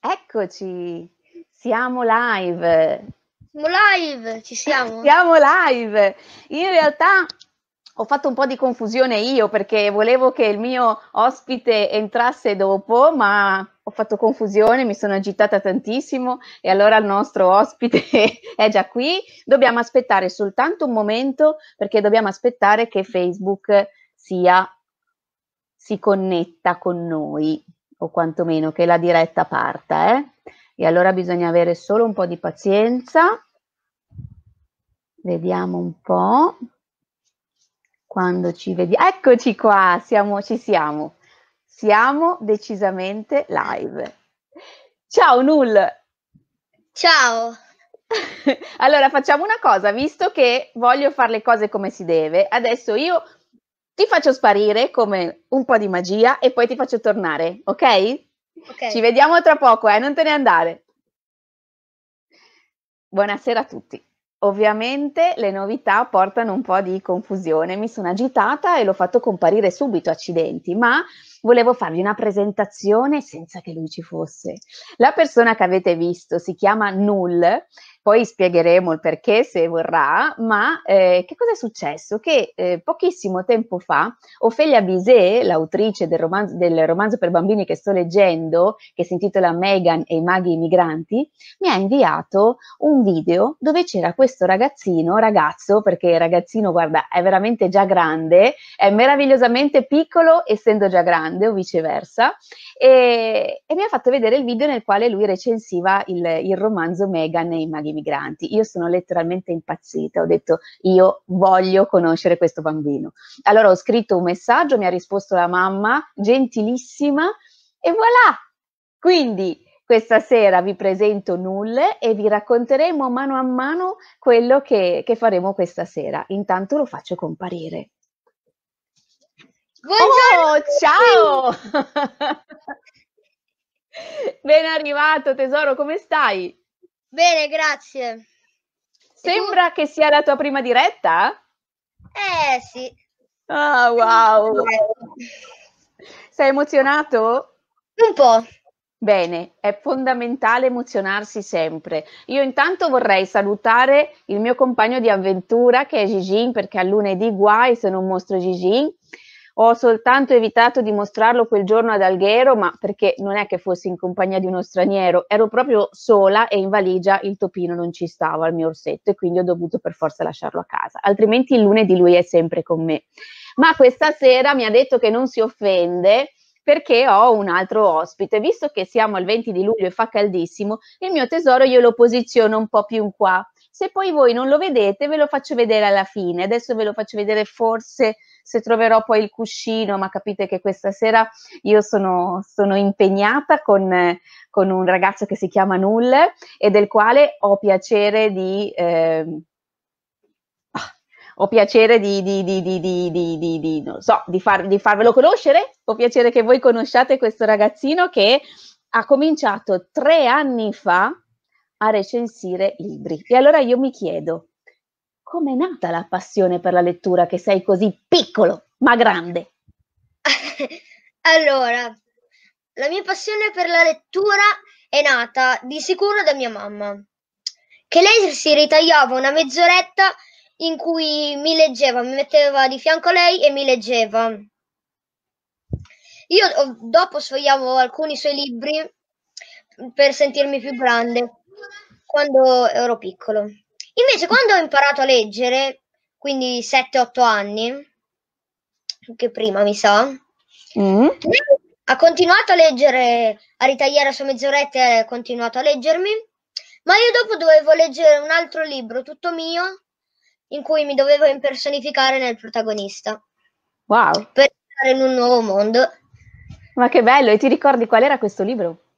Eccoci, siamo live. Siamo live, ci siamo. Siamo live. In realtà ho fatto un po' di confusione io perché volevo che il mio ospite entrasse dopo, ma ho fatto confusione, mi sono agitata tantissimo e allora il nostro ospite è già qui. Dobbiamo aspettare soltanto un momento perché dobbiamo aspettare che Facebook sia, si connetta con noi o quantomeno che la diretta parta. Eh? E allora bisogna avere solo un po' di pazienza. Vediamo un po' quando ci vediamo. Eccoci qua, siamo, ci siamo. Siamo decisamente live. Ciao Null. Ciao. Allora facciamo una cosa, visto che voglio fare le cose come si deve, adesso io ti faccio sparire come un po' di magia e poi ti faccio tornare, ok? okay. Ci vediamo tra poco, eh? non te ne andare. Buonasera a tutti. Ovviamente le novità portano un po' di confusione, mi sono agitata e l'ho fatto comparire subito, accidenti, ma volevo fargli una presentazione senza che lui ci fosse. La persona che avete visto si chiama Null poi spiegheremo il perché se vorrà, ma eh, che cosa è successo? Che eh, pochissimo tempo fa Ofelia Bizet, l'autrice del romanzo, del romanzo, per bambini che sto leggendo, che si intitola Megan e i maghi migranti, mi ha inviato un video dove c'era questo ragazzino, ragazzo, perché ragazzino, guarda, è veramente già grande, è meravigliosamente piccolo essendo già grande o viceversa, e, e mi ha fatto vedere il video nel quale lui recensiva il, il romanzo Megan e i maghi migranti gli migranti. Io sono letteralmente impazzita, ho detto io voglio conoscere questo bambino. Allora ho scritto un messaggio, mi ha risposto la mamma, gentilissima, e voilà! Quindi questa sera vi presento Nulle e vi racconteremo mano a mano quello che, che faremo questa sera. Intanto lo faccio comparire. Buongiorno! Oh, ciao! ben arrivato tesoro, come stai? Bene, grazie. Sembra che sia la tua prima diretta? Eh sì. Ah, oh, wow. Sei emozionato? Un po'. Bene, è fondamentale emozionarsi sempre. Io intanto vorrei salutare il mio compagno di avventura che è Gigin, perché a lunedì guai se non mostro Gigin. Ho soltanto evitato di mostrarlo quel giorno ad Alghero, ma perché non è che fossi in compagnia di uno straniero, ero proprio sola e in valigia il topino non ci stava al mio orsetto e quindi ho dovuto per forza lasciarlo a casa, altrimenti il lunedì lui è sempre con me. Ma questa sera mi ha detto che non si offende perché ho un altro ospite. Visto che siamo al 20 di luglio e fa caldissimo, il mio tesoro io lo posiziono un po' più in qua. Se poi voi non lo vedete, ve lo faccio vedere alla fine. Adesso ve lo faccio vedere forse se troverò poi il cuscino, ma capite che questa sera io sono, sono impegnata con, con, un ragazzo che si chiama Null e del quale ho piacere di... Eh, ho piacere di, di, di, so, far, di, farvelo conoscere, ho piacere che voi conosciate questo ragazzino che ha cominciato tre anni fa a recensire libri. E allora io mi chiedo, com'è nata la passione per la lettura che sei così piccolo ma grande? allora, la mia passione per la lettura è nata di sicuro da mia mamma, che lei si ritagliava una mezz'oretta in cui mi leggeva, mi metteva di fianco a lei e mi leggeva. Io oh, dopo sfogliavo alcuni suoi libri per sentirmi più grande quando ero piccolo. Invece, quando ho imparato a leggere, quindi 7-8 anni, anche prima mi sa, mm. ha continuato a leggere, a ritagliare la sua mezz'oretta e ha continuato a leggermi, ma io dopo dovevo leggere un altro libro, tutto mio, in cui mi dovevo impersonificare nel protagonista. Wow! Per entrare in un nuovo mondo. Ma che bello! E ti ricordi qual era questo libro?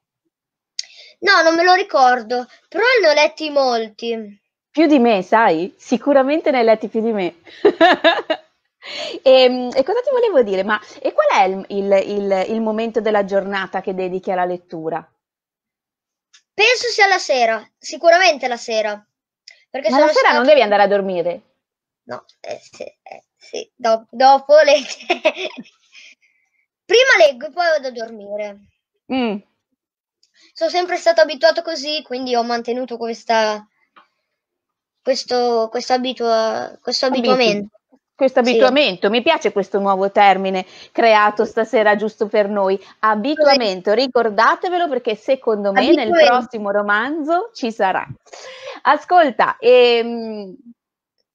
No, non me lo ricordo, però ne ho letti molti. Più di me, sai? Sicuramente ne hai letti più di me. e, ehm, e, cosa ti volevo dire? Ma e qual è il, il, il, il momento della giornata che dedichi alla lettura? Penso sia la sera, sicuramente la sera. Perché Ma la sera stata... non devi andare a dormire? No, eh, sì, eh, sì. Do- dopo leggo. Prima leggo e poi vado a dormire. Mm sono sempre stato abituato così, quindi ho mantenuto questa, questo, questo, abitua, questo abituamento. Questo abituamento, sì. mi piace questo nuovo termine creato stasera giusto per noi, abituamento, ricordatevelo perché secondo me nel prossimo romanzo ci sarà. Ascolta, ehm,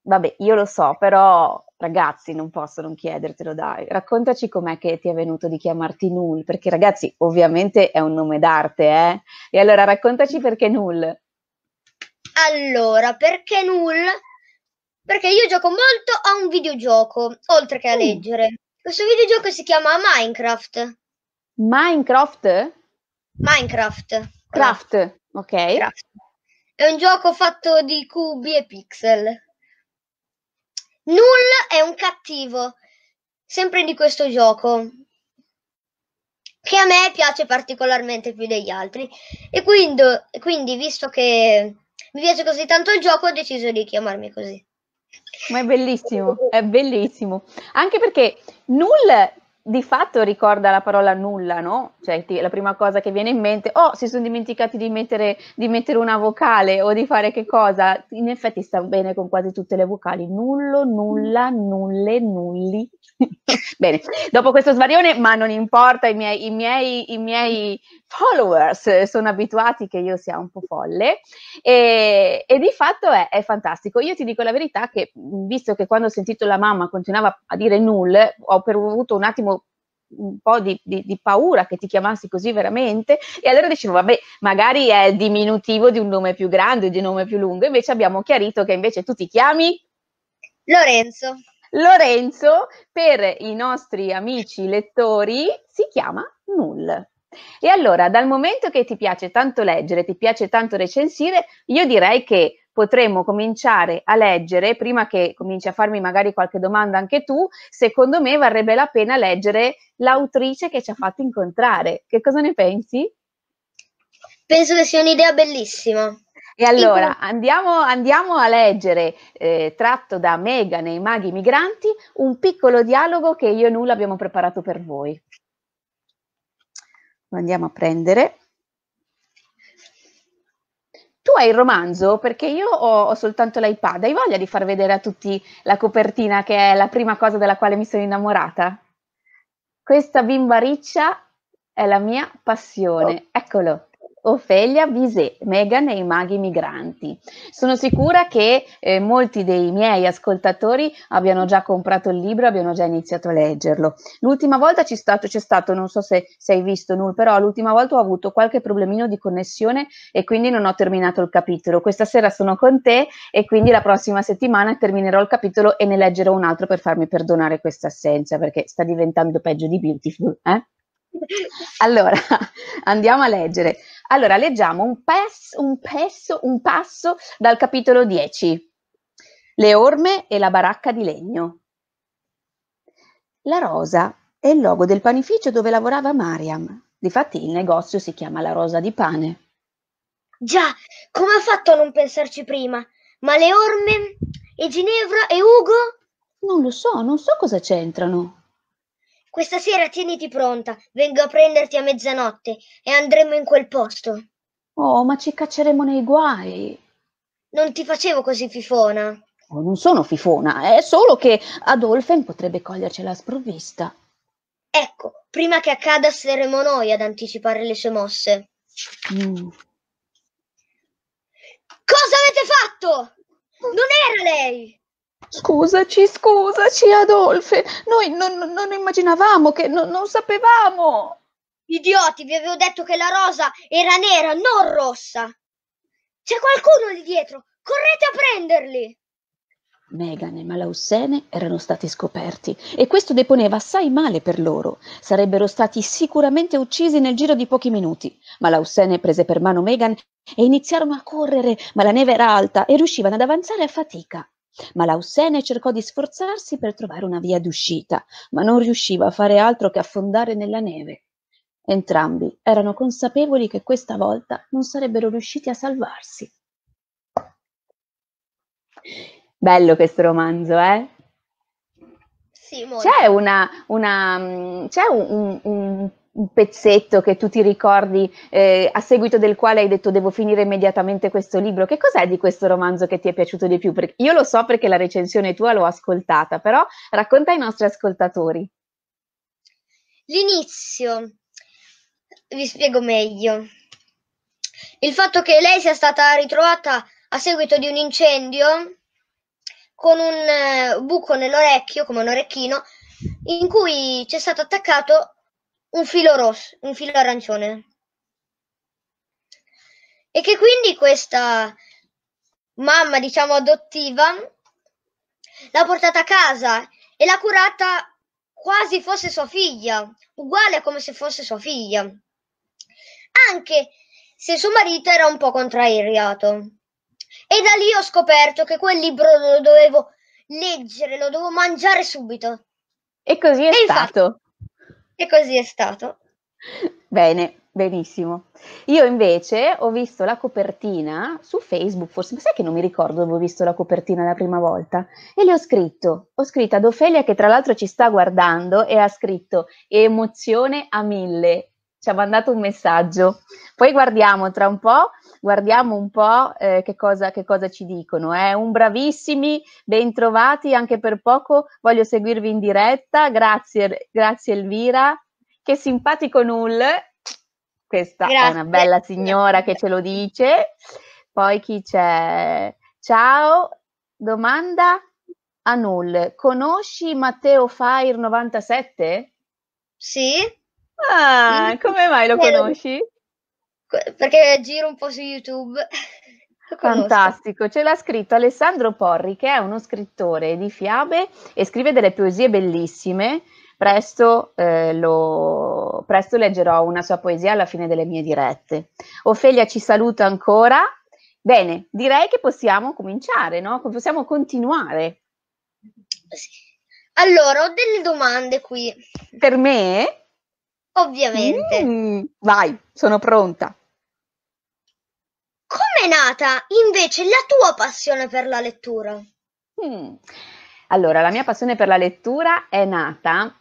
vabbè, io lo so, però ragazzi, non posso non chiedertelo, dai. Raccontaci com'è che ti è venuto di chiamarti Null, perché ragazzi, ovviamente è un nome d'arte, eh? E allora raccontaci perché Null. Allora, perché Null? Perché io gioco molto a un videogioco, oltre che a mm. leggere. Questo videogioco si chiama Minecraft. Minecraft? Minecraft. Craft, ok. Craft. È un gioco fatto di cubi e pixel. Null è un cattivo, sempre di questo gioco, che a me piace particolarmente più degli altri. E quindi, quindi visto che mi piace così tanto il gioco, ho deciso di chiamarmi così. Ma è bellissimo, è bellissimo. Anche perché Null di fatto ricorda la parola nulla, no? Cioè ti, la prima cosa che viene in mente, oh, si sono dimenticati di mettere, di mettere, una vocale o di fare che cosa. In effetti sta bene con quasi tutte le vocali, nullo, nulla, nulle, nulli. bene, dopo questo svarione, ma non importa, i miei, i miei, i miei followers, eh, sono abituati che io sia un po' folle e, e di fatto è, è, fantastico. Io ti dico la verità che visto che quando ho sentito la mamma continuava a dire nulla, ho avuto un attimo un po' di, di, di, paura che ti chiamassi così veramente e allora dicevo vabbè magari è il diminutivo di un nome più grande, di un nome più lungo, invece abbiamo chiarito che invece tu ti chiami Lorenzo. Lorenzo per i nostri amici lettori si chiama Null. E allora, dal momento che ti piace tanto leggere, ti piace tanto recensire, io direi che potremmo cominciare a leggere, prima che cominci a farmi magari qualche domanda anche tu, secondo me varrebbe la pena leggere l'autrice che ci ha fatto incontrare. Che cosa ne pensi? Penso che sia un'idea bellissima. E allora andiamo, andiamo a leggere, eh, tratto da Megan e i maghi migranti, un piccolo dialogo che io e Nulla abbiamo preparato per voi lo andiamo a prendere. Tu hai il romanzo perché io ho, ho soltanto l'iPad, hai voglia di far vedere a tutti la copertina che è la prima cosa della quale mi sono innamorata? Questa bimba riccia è la mia passione, oh. eccolo. Ofelia Bisè, Megan e i maghi migranti. Sono sicura che eh, molti dei miei ascoltatori abbiano già comprato il libro, abbiano già iniziato a leggerlo. L'ultima volta c'è stato, c'è stato non so se, se hai visto Nul, però l'ultima volta ho avuto qualche problemino di connessione e quindi non ho terminato il capitolo. Questa sera sono con te e quindi la prossima settimana terminerò il capitolo e ne leggerò un altro per farmi perdonare questa assenza perché sta diventando peggio di Beautiful. Eh? Allora, andiamo a leggere. Allora, leggiamo un, pes, un, pesso, un passo dal capitolo 10. Le orme e la baracca di legno. La rosa è il logo del panificio dove lavorava Mariam. Difatti il negozio si chiama La Rosa di Pane. Già, come ha fatto a non pensarci prima? Ma le orme e Ginevra e Ugo? Non lo so, non so cosa c'entrano. Questa sera tieniti pronta, vengo a prenderti a mezzanotte e andremo in quel posto. Oh, ma ci cacceremo nei guai. Non ti facevo così fifona. Oh, non sono fifona, è solo che Adolfen potrebbe cogliercela sprovvista. Ecco, prima che accada saremo noi ad anticipare le sue mosse. Mm. Cosa avete fatto? Non era lei! Scusaci, scusaci Adolfe, noi non, non immaginavamo che non, non sapevamo. Idioti, vi avevo detto che la rosa era nera, non rossa. C'è qualcuno lì dietro, correte a prenderli. Megan e Malaussene erano stati scoperti e questo deponeva assai male per loro. Sarebbero stati sicuramente uccisi nel giro di pochi minuti. Malaussene prese per mano Megan e iniziarono a correre, ma la neve era alta e riuscivano ad avanzare a fatica ma Malausene cercò di sforzarsi per trovare una via d'uscita, ma non riusciva a fare altro che affondare nella neve. Entrambi erano consapevoli che questa volta non sarebbero riusciti a salvarsi. Bello questo romanzo, eh? Sì, molto. C'è, una, una, mm, c'è un, un, un un pezzetto che tu ti ricordi eh, a seguito del quale hai detto devo finire immediatamente questo libro? Che cos'è di questo romanzo che ti è piaciuto di più? Perché io lo so perché la recensione tua l'ho ascoltata, però racconta ai nostri ascoltatori. L'inizio, vi spiego meglio. Il fatto che lei sia stata ritrovata a seguito di un incendio con un eh, buco nell'orecchio, come un orecchino, in cui c'è stato attaccato un filo rosso, un filo arancione. E che quindi questa mamma, diciamo, adottiva l'ha portata a casa e l'ha curata quasi fosse sua figlia, uguale a come se fosse sua figlia, anche se suo marito era un po' contrariato. E da lì ho scoperto che quel libro lo dovevo leggere, lo dovevo mangiare subito. E così è e stato. Infatti, e così è stato. Bene, benissimo. Io invece ho visto la copertina su Facebook, forse, ma sai che non mi ricordo dove ho visto la copertina la prima volta? E le ho scritto, ho scritto ad Ofelia che tra l'altro ci sta guardando e ha scritto emozione a mille, ci ha mandato un messaggio. Poi guardiamo tra un po', guardiamo un po' eh, che, cosa, che, cosa, ci dicono. eh. un bravissimi, bentrovati anche per poco, voglio seguirvi in diretta. Grazie, grazie Elvira. Che simpatico Null. Questa grazie. è una bella signora che ce lo dice. Poi chi c'è? Ciao, domanda a Null. Conosci Matteo Fair 97? Sì. Ah, come mai lo conosci? Perché giro un po' su YouTube. Fantastico, ce l'ha scritto Alessandro Porri, che è uno scrittore di fiabe e scrive delle poesie bellissime. Presto, eh, lo... Presto leggerò una sua poesia alla fine delle mie dirette. Ofelia ci saluta ancora. Bene, direi che possiamo cominciare, no? Possiamo continuare. Allora, ho delle domande qui. Per me? Ovviamente. Mm, vai, sono pronta. Come è nata invece la tua passione per la lettura? Mm. Allora, la mia passione per la lettura è nata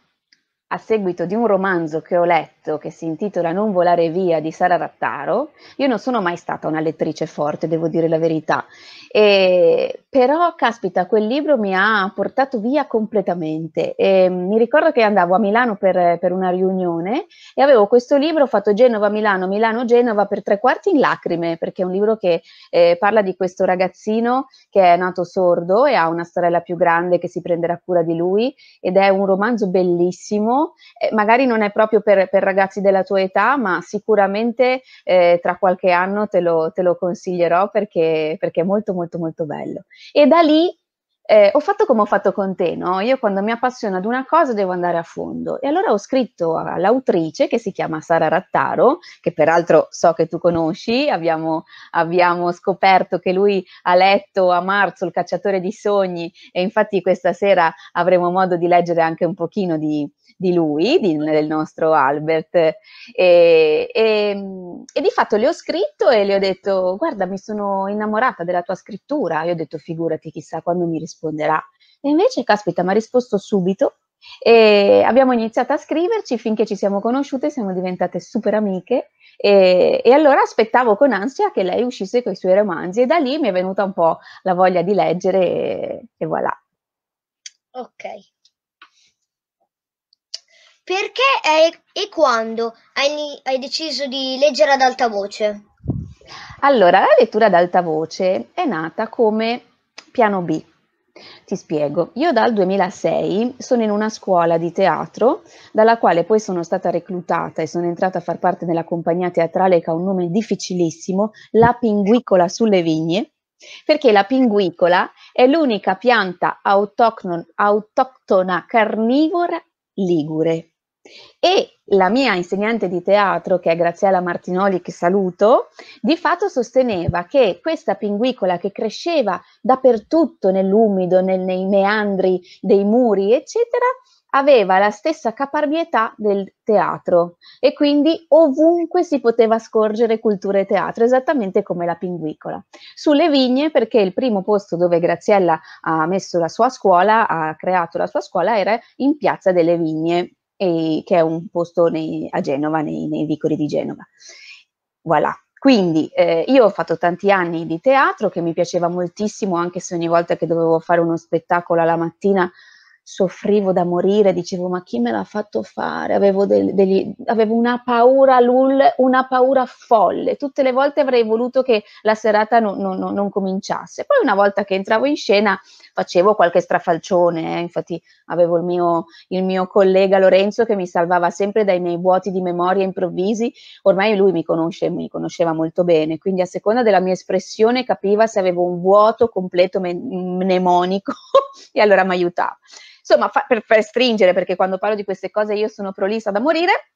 a seguito di un romanzo che ho letto che si intitola Non volare via di Sara Rattaro, io non sono mai stata una lettrice forte, devo dire la verità, e, però caspita, quel libro mi ha portato via completamente. E, mi ricordo che andavo a Milano per, per una riunione e avevo questo libro, fatto Genova-Milano, Milano-Genova per tre quarti in lacrime, perché è un libro che eh, parla di questo ragazzino che è nato sordo e ha una sorella più grande che si prenderà cura di lui ed è un romanzo bellissimo eh, magari non è proprio per, per, ragazzi della tua età, ma sicuramente eh, tra qualche anno te lo, te lo consiglierò perché, perché, è molto molto molto bello. E da lì eh, ho fatto come ho fatto con te, no? Io quando mi appassiono ad una cosa devo andare a fondo. E allora ho scritto all'autrice che si chiama Sara Rattaro, che peraltro so che tu conosci, abbiamo, abbiamo scoperto che lui ha letto a marzo Il cacciatore di sogni e infatti questa sera avremo modo di leggere anche un pochino di, di lui, di, del nostro Albert, e, e, e, di fatto le ho scritto e le ho detto, guarda, mi sono innamorata della tua scrittura, io ho detto, figurati, chissà quando mi risponderà. E invece, caspita, mi ha risposto subito e abbiamo iniziato a scriverci finché ci siamo conosciute, siamo diventate super amiche e, e, allora aspettavo con ansia che lei uscisse con i suoi romanzi e da lì mi è venuta un po' la voglia di leggere e, e voilà. Ok, perché e, quando hai, hai deciso di leggere ad alta voce? Allora, la lettura ad alta voce è nata come piano B. Ti spiego, io dal 2006 sono in una scuola di teatro dalla quale poi sono stata reclutata e sono entrata a far parte della compagnia teatrale che ha un nome difficilissimo, La Pinguicola sulle Vigne, perché la pinguicola è l'unica pianta autoctona carnivora ligure. E la mia insegnante di teatro, che è Graziella Martinoli, che saluto, di fatto sosteneva che questa pinguicola che cresceva dappertutto nell'umido, nel, nei meandri dei muri, eccetera, aveva la stessa caparbietà del teatro e quindi ovunque si poteva scorgere cultura e teatro, esattamente come la pinguicola. Sulle vigne, perché il primo posto dove Graziella ha messo la sua scuola, ha creato la sua scuola, era in Piazza delle Vigne, e, che è un posto nei, a Genova, nei, nei, vicoli di Genova. Voilà. Quindi eh, io ho fatto tanti anni di teatro che mi piaceva moltissimo, anche se ogni volta che dovevo fare uno spettacolo alla mattina soffrivo da morire, dicevo ma chi me l'ha fatto fare? Avevo, del, degli, avevo una paura lull, una paura folle. Tutte le volte avrei voluto che la serata non, non, non cominciasse. Poi una volta che entravo in scena facevo qualche strafalcione, eh. infatti avevo il mio, il mio collega Lorenzo che mi salvava sempre dai miei vuoti di memoria improvvisi, ormai lui mi conosce, mi conosceva molto bene, quindi a seconda della mia espressione capiva se avevo un vuoto completo mnemonico e allora mi aiutava. Insomma, fa, per, per stringere, perché quando parlo di queste cose io sono prolissa da morire,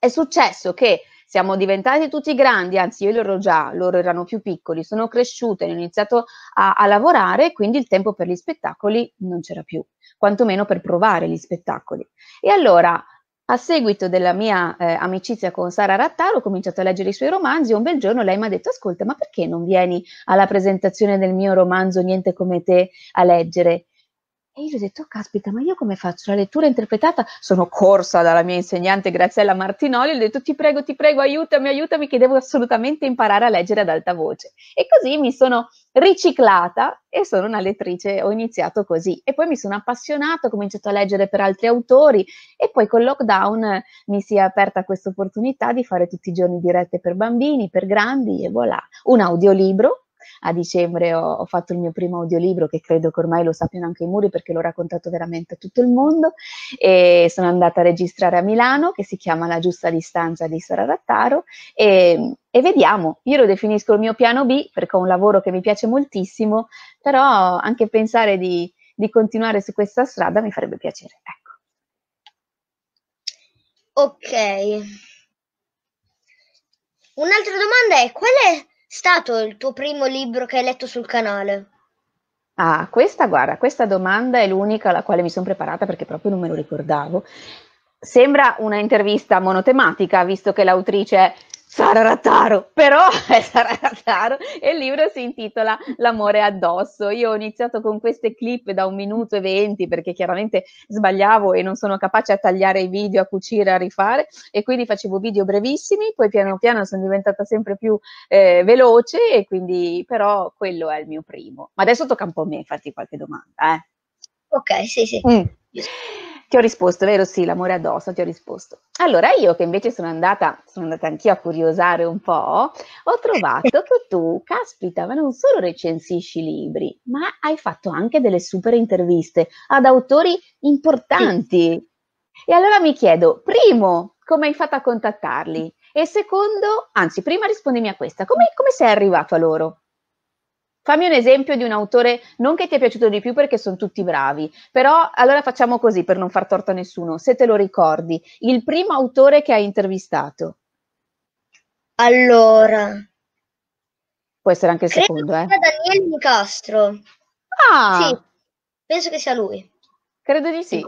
è successo che siamo diventati tutti grandi, anzi io loro già, loro erano più piccoli, sono cresciute, hanno iniziato a, a lavorare, quindi il tempo per gli spettacoli non c'era più, quantomeno per provare gli spettacoli. E allora, a seguito della mia eh, amicizia con Sara Rattaro, ho cominciato a leggere i suoi romanzi e un bel giorno lei mi ha detto, ascolta, ma perché non vieni alla presentazione del mio romanzo Niente come te a leggere? E io gli ho detto, caspita, ma io come faccio la lettura interpretata? Sono corsa dalla mia insegnante Graziella Martinoli, e ho detto, ti prego, ti prego, aiutami, aiutami, che devo assolutamente imparare a leggere ad alta voce. E così mi sono riciclata e sono una lettrice, ho iniziato così. E poi mi sono appassionata, ho cominciato a leggere per altri autori e poi col lockdown mi si è aperta questa opportunità di fare tutti i giorni dirette per bambini, per grandi e voilà. Un audiolibro a dicembre ho, ho, fatto il mio primo audiolibro che credo che ormai lo sappiano anche i muri perché l'ho raccontato veramente a tutto il mondo e sono andata a registrare a Milano che si chiama La giusta distanza di Sara Rattaro e, e vediamo, io lo definisco il mio piano B perché ho un lavoro che mi piace moltissimo, però anche pensare di, di continuare su questa strada mi farebbe piacere. Ecco. Ok. Un'altra domanda è qual è stato il tuo primo libro che hai letto sul canale? Ah, questa, guarda, questa domanda è l'unica alla quale mi sono preparata perché proprio non me lo ricordavo. Sembra una intervista monotematica, visto che l'autrice Sara Sararattaro, però è Sara Sararattaro e il libro si intitola L'amore addosso. Io ho iniziato con queste clip da un minuto e venti perché chiaramente sbagliavo e non sono capace a tagliare i video, a cucire, a rifare e quindi facevo video brevissimi, poi piano piano sono diventata sempre più eh, veloce e quindi però quello è il mio primo. Ma adesso tocca un po' a me farti qualche domanda. Eh. Ok, sì, sì. Mm. Ti ho risposto, vero? Sì, l'amore addosso, ti ho risposto. Allora io che invece sono andata, sono andata anch'io a curiosare un po', ho trovato che tu, caspita, ma non solo recensisci libri, ma hai fatto anche delle super interviste ad autori importanti. Sì. E allora mi chiedo, primo, come hai fatto a contattarli? E secondo, anzi, prima rispondimi a questa, come, come sei arrivato a loro? Fammi un esempio di un autore, non che ti è piaciuto di più perché sono tutti bravi, però allora facciamo così per non far torto a nessuno, se te lo ricordi, il primo autore che hai intervistato. Allora. Può essere anche il secondo, eh. Daniele Nicastro. Ah! Sì, penso che sia lui. Credo di sì.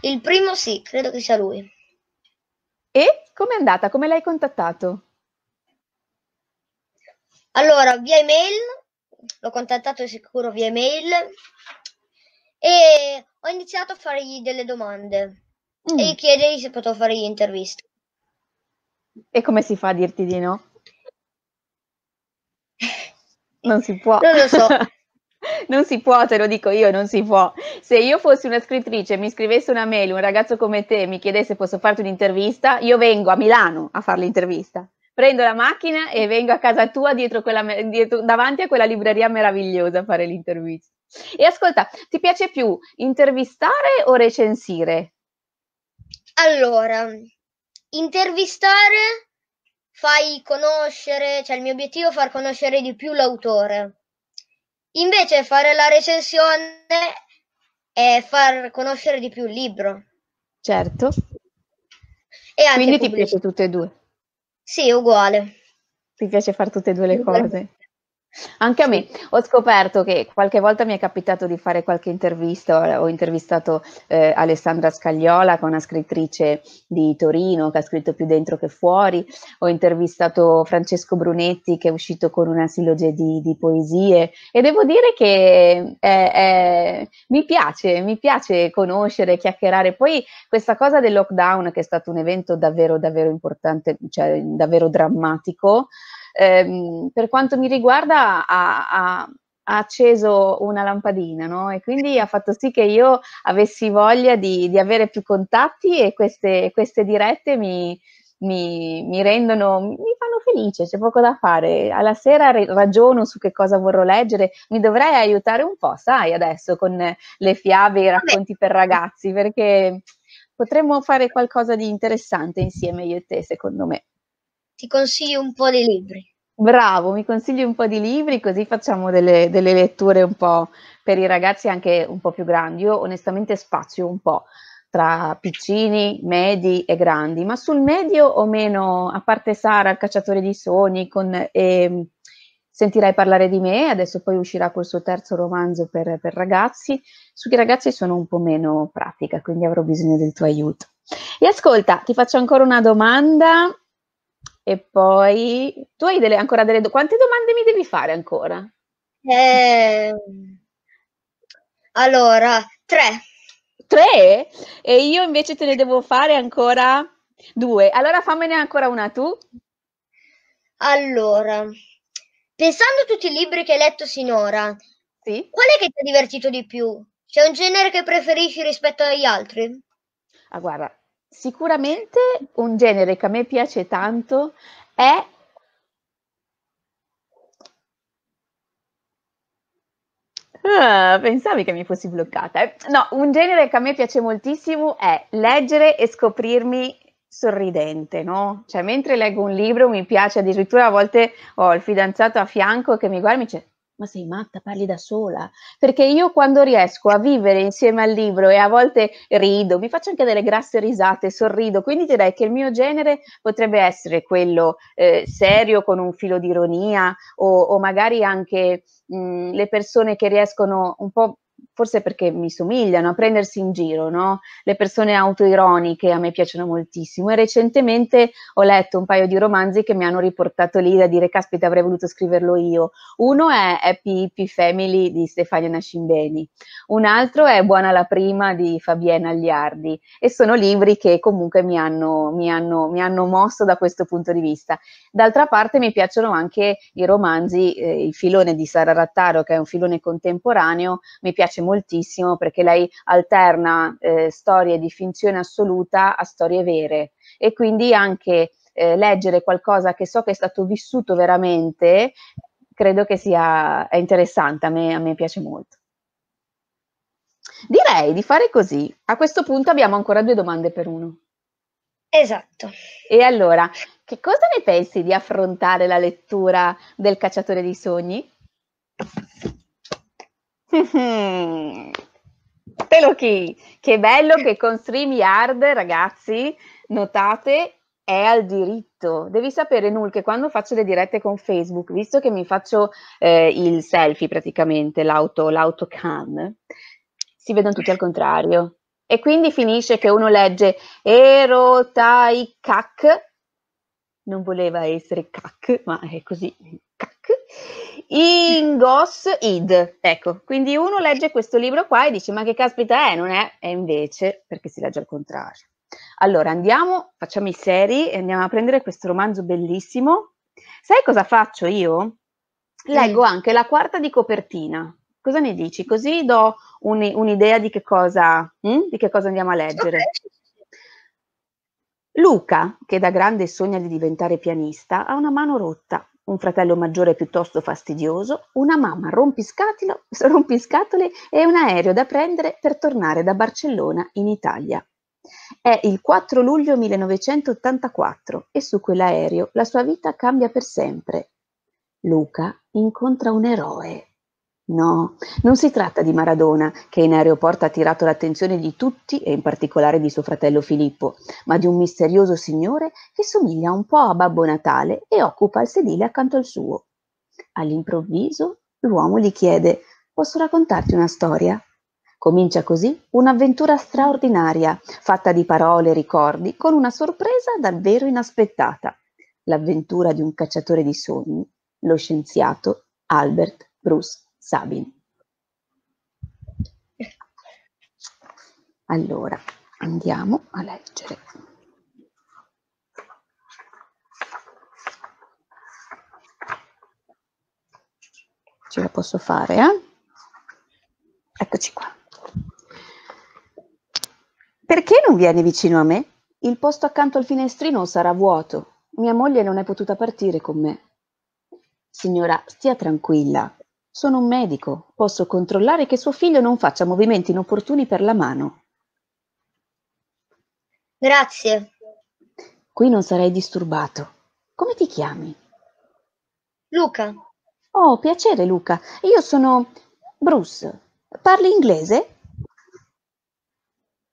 Il primo sì, credo che sia lui. E come è andata? Come l'hai contattato? Allora, via email l'ho contattato sicuro via mail e ho iniziato a fargli delle domande mm. e chiedergli se potevo fargli interviste. E come si fa a dirti di no? Non si può. Non lo so. non si può, te lo dico io, non si può. Se io fossi una scrittrice, e mi scrivesse una mail, un ragazzo come te mi chiedesse se posso farti un'intervista, io vengo a Milano a fare l'intervista prendo la macchina e vengo a casa tua dietro quella, dietro, davanti a quella libreria meravigliosa a fare l'intervista. E ascolta, ti piace più intervistare o recensire? Allora, intervistare fai conoscere, cioè il mio obiettivo è far conoscere di più l'autore. Invece fare la recensione è far conoscere di più il libro. Certo. E Quindi ti piace tutte e due. Sì, uguale. Ti piace fare tutte e due le cose? Anche a me, ho scoperto che qualche volta mi è capitato di fare qualche intervista, eh, ho intervistato eh, Alessandra Scagliola, che è una scrittrice di Torino, che ha scritto più dentro che fuori, ho intervistato Francesco Brunetti, che è uscito con una siloge di, di poesie e devo dire che eh, eh, mi piace, mi piace conoscere, chiacchierare. Poi questa cosa del lockdown, che è stato un evento davvero, davvero importante, cioè davvero drammatico, ehm, per quanto mi riguarda ha, ha, ha acceso una lampadina no? e quindi ha fatto sì che io avessi voglia di, di avere più contatti e queste, queste dirette mi, mi, mi, rendono, mi fanno felice, c'è poco da fare. Alla sera ragiono su che cosa vorrò leggere, mi dovrei aiutare un po', sai, adesso con le fiabe e i racconti per ragazzi, perché potremmo fare qualcosa di interessante insieme io e te, secondo me ti consiglio un po' di libri. Bravo, mi consigli un po' di libri così facciamo delle, delle, letture un po' per i ragazzi anche un po' più grandi. Io onestamente spazio un po' tra piccini, medi e grandi, ma sul medio o meno, a parte Sara, il cacciatore di sogni, con, eh, sentirai parlare di me, adesso poi uscirà col suo terzo romanzo per, per ragazzi, sui ragazzi sono un po' meno pratica, quindi avrò bisogno del tuo aiuto. E ascolta, ti faccio ancora una domanda e poi tu hai delle, ancora delle domande? quante domande mi devi fare ancora? Eh, allora, tre. Tre? E io invece te ne devo fare ancora due. Allora fammene ancora una tu. Allora, pensando a tutti i libri che hai letto sinora, sì? qual è che ti ha divertito di più? C'è un genere che preferisci rispetto agli altri? Ah, guarda, Sicuramente un genere che a me piace tanto è Ah, pensavi che mi fossi bloccata. eh. No, un genere che a me piace moltissimo è leggere e scoprirmi sorridente, no? Cioè, mentre leggo un libro mi piace addirittura a volte ho il fidanzato a fianco che mi guarda e mi dice ma sei matta, parli da sola. Perché io quando riesco a vivere insieme al libro e a volte rido, mi faccio anche delle grasse risate, sorrido, quindi direi che il mio genere potrebbe essere quello eh, serio con un filo di ironia o, o magari anche mh, mhmm, le persone che riescono un po' forse perché mi somigliano, a prendersi in giro, no? Le persone autoironiche a me piacciono moltissimo e recentemente ho letto un paio di romanzi che mi hanno riportato lì da dire caspita avrei voluto scriverlo io. Uno è Happy Hippie Family di Stefania Nascimbeni, un altro è Buona la prima di Fabienne Agliardi e sono libri che comunque mi hanno, mi hanno, mi hanno mosso da questo punto di vista. D'altra parte mi piacciono anche i romanzi, eh, il filone di Sara Rattaro che è un filone contemporaneo, mi piace moltissimo perché lei alterna eh, storie di finzione assoluta a storie vere e quindi anche eh, leggere qualcosa che so che è stato vissuto veramente credo che sia interessante, a me, a me piace molto. Direi di fare così, a questo punto abbiamo ancora due domande per uno. Esatto. E allora, che cosa ne pensi di affrontare la lettura del Cacciatore di Sogni? Mm-hmm. Te lo chi? Che bello che con StreamYard, ragazzi, notate, è al diritto. Devi sapere, Nul, che quando faccio le dirette con Facebook, visto che mi faccio eh, il selfie praticamente, l'auto, l'autocam, si vedono tutti al contrario. E quindi finisce che uno legge Ero Tai Kak, non voleva essere cac, ma è così, cac. Ingos Id. Ecco, quindi uno legge questo libro qua e dice ma che caspita è, non è? E invece, perché si legge al contrario. Allora, andiamo, facciamo i seri e andiamo a prendere questo romanzo bellissimo. Sai cosa faccio io? Leggo mm. anche la quarta di copertina. Cosa ne dici? Così do un, un'idea di che, cosa, hm? di che cosa andiamo a leggere. Okay. Luca, che da grande sogna di diventare pianista, ha una mano rotta un fratello maggiore piuttosto fastidioso, una mamma rompiscatole e un aereo da prendere per tornare da Barcellona in Italia. È il 4 luglio 1984 e su quell'aereo la sua vita cambia per sempre. Luca incontra un eroe. No, non si tratta di Maradona, che in aeroporto ha attirato l'attenzione di tutti e in particolare di suo fratello Filippo, ma di un misterioso signore che somiglia un po' a Babbo Natale e occupa il sedile accanto al suo. All'improvviso l'uomo gli chiede Posso raccontarti una storia? Comincia così un'avventura straordinaria, fatta di parole e ricordi, con una sorpresa davvero inaspettata. L'avventura di un cacciatore di sogni, lo scienziato Albert Bruce Sabin. Allora, andiamo a leggere. Ce la posso fare, eh? Eccoci qua. Perché non vieni vicino a me? Il posto accanto al finestrino sarà vuoto. Mia moglie non è potuta partire con me. Signora, stia tranquilla, sono un medico, posso controllare che suo figlio non faccia movimenti inopportuni per la mano. Grazie. Qui non sarei disturbato. Come ti chiami? Luca. Oh, piacere Luca. Io sono Bruce. Parli inglese?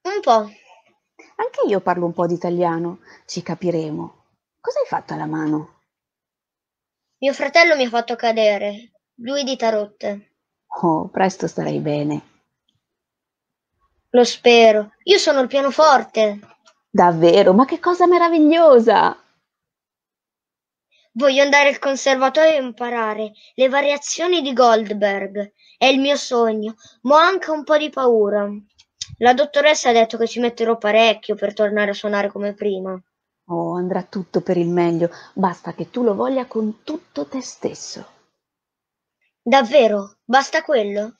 Un po'. Anche io parlo un po' di italiano. Ci capiremo. Cosa hai fatto alla mano? Mio fratello mi ha fatto cadere lui di rotte. Oh, presto starei bene. Lo spero. Io sono il pianoforte. Davvero? Ma che cosa meravigliosa! Voglio andare al conservatorio e imparare le variazioni di Goldberg. È il mio sogno, ma ho anche un po' di paura. La dottoressa ha detto che ci metterò parecchio per tornare a suonare come prima. Oh, andrà tutto per il meglio. Basta che tu lo voglia con tutto te stesso. Davvero, basta quello?